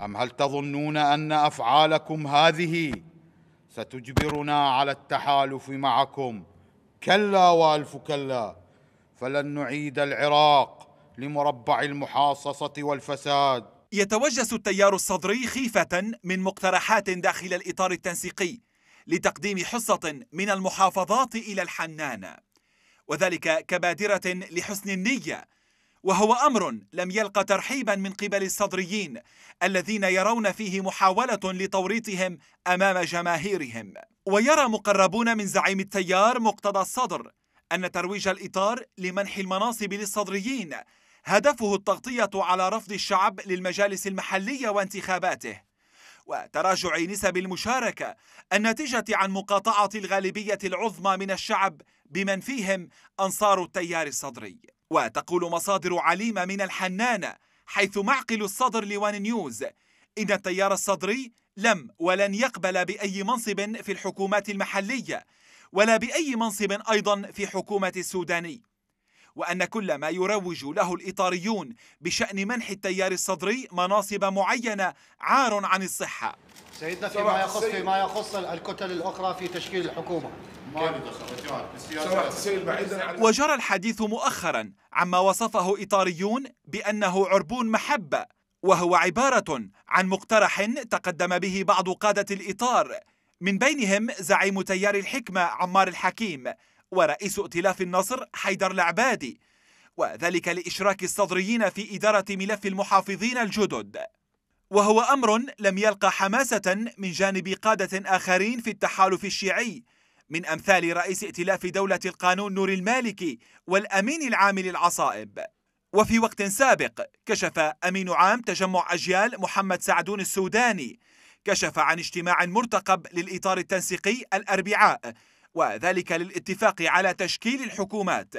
أم هل تظنون أن أفعالكم هذه ستجبرنا على التحالف معكم كلا والف كلا فلن نعيد العراق لمربع المحاصصه والفساد يتوجس التيار الصدري خيفه من مقترحات داخل الاطار التنسيقي لتقديم حصه من المحافظات الى الحنان وذلك كبادره لحسن النيه وهو امر لم يلق ترحيبا من قبل الصدريين الذين يرون فيه محاوله لتوريطهم امام جماهيرهم ويرى مقربون من زعيم التيار مقتضى الصدر ان ترويج الاطار لمنح المناصب للصدريين هدفه التغطيه على رفض الشعب للمجالس المحليه وانتخاباته وتراجع نسب المشاركه الناتجه عن مقاطعه الغالبيه العظمى من الشعب بمن فيهم انصار التيار الصدري وتقول مصادر عليمة من الحنانة حيث معقل الصدر لوان نيوز إن التيار الصدري لم ولن يقبل بأي منصب في الحكومات المحلية ولا بأي منصب أيضا في حكومة السوداني وأن كل ما يروج له الإطاريون بشأن منح التيار الصدري مناصب معينة عار عن الصحة سيدنا فيما يخص فيما يخص الكتل الاخرى في تشكيل الحكومه وجرى الحديث مؤخرا عما وصفه اطاريون بانه عربون محبه وهو عباره عن مقترح تقدم به بعض قاده الاطار من بينهم زعيم تيار الحكمه عمار الحكيم ورئيس ائتلاف النصر حيدر العبادي وذلك لاشراك الصدريين في اداره ملف المحافظين الجدد وهو أمر لم يلقى حماسة من جانب قادة آخرين في التحالف الشيعي من أمثال رئيس ائتلاف دولة القانون نور المالكي والأمين العام للعصائب وفي وقت سابق كشف أمين عام تجمع أجيال محمد سعدون السوداني كشف عن اجتماع مرتقب للإطار التنسيقي الأربعاء وذلك للاتفاق على تشكيل الحكومات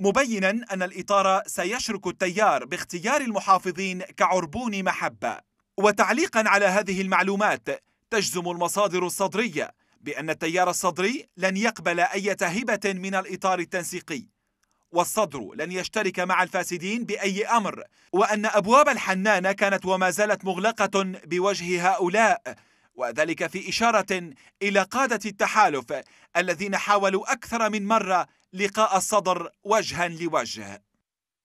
مبينا أن الإطار سيشرك التيار باختيار المحافظين كعربون محبة وتعليقا على هذه المعلومات تجزم المصادر الصدرية بأن التيار الصدري لن يقبل أي هبة من الإطار التنسيقي والصدر لن يشترك مع الفاسدين بأي أمر وأن أبواب الحنانة كانت وما زالت مغلقة بوجه هؤلاء وذلك في إشارة إلى قادة التحالف الذين حاولوا أكثر من مرة لقاء الصدر وجها لوجه